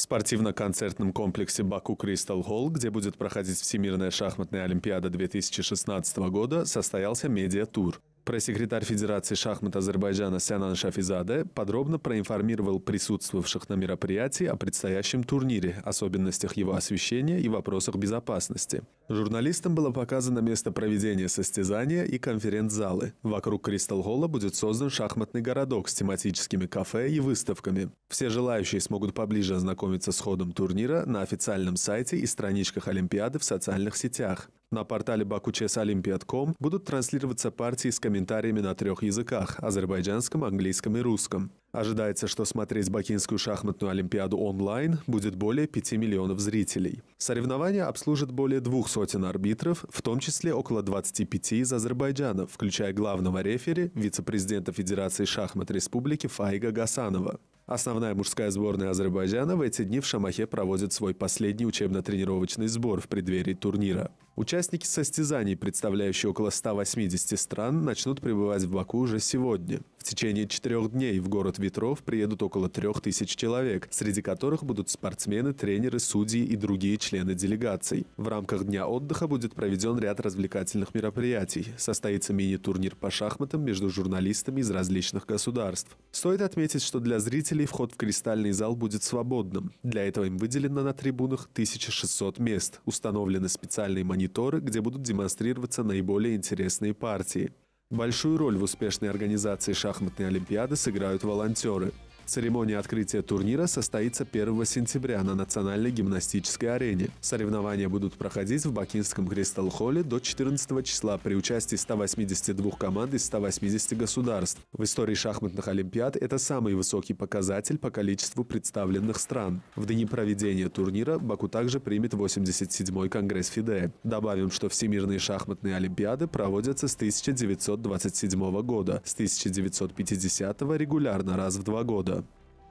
В спортивно-концертном комплексе «Баку Кристал Холл», где будет проходить Всемирная шахматная олимпиада 2016 года, состоялся медиатур. Пресс-секретарь Федерации шахмат Азербайджана Сянан Шафизаде подробно проинформировал присутствовавших на мероприятии о предстоящем турнире, особенностях его освещения и вопросах безопасности. Журналистам было показано место проведения состязания и конференц-залы. Вокруг Кристалл-Холла будет создан шахматный городок с тематическими кафе и выставками. Все желающие смогут поближе ознакомиться с ходом турнира на официальном сайте и страничках Олимпиады в социальных сетях. На портале bakuchesolympiad.com будут транслироваться партии с комментариями на трех языках – азербайджанском, английском и русском. Ожидается, что смотреть Бакинскую шахматную олимпиаду онлайн будет более 5 миллионов зрителей. Соревнования обслужат более двух сотен арбитров, в том числе около 25 из Азербайджана, включая главного рефери, вице-президента Федерации шахмат республики Файга Гасанова. Основная мужская сборная Азербайджана в эти дни в Шамахе проводит свой последний учебно-тренировочный сбор в преддверии турнира. Участники состязаний, представляющие около 180 стран, начнут пребывать в Баку уже сегодня. В течение четырех дней в город Ветров приедут около трех тысяч человек, среди которых будут спортсмены, тренеры, судьи и другие члены делегаций. В рамках дня отдыха будет проведен ряд развлекательных мероприятий. Состоится мини-турнир по шахматам между журналистами из различных государств. Стоит отметить, что для зрителей вход в кристальный зал будет свободным. Для этого им выделено на трибунах 1600 мест. Установлены специальные мониторы, где будут демонстрироваться наиболее интересные партии. Большую роль в успешной организации шахматной олимпиады сыграют волонтеры – Церемония открытия турнира состоится 1 сентября на национальной гимнастической арене. Соревнования будут проходить в Бакинском Кристалл-холле до 14 числа при участии 182 команд из 180 государств. В истории шахматных олимпиад это самый высокий показатель по количеству представленных стран. В дни проведения турнира Баку также примет 87-й Конгресс ФИДЕ. Добавим, что всемирные шахматные олимпиады проводятся с 1927 года. С 1950 регулярно раз в два года.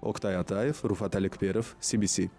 Октай Атаев, Руфат Аликперов, CBC.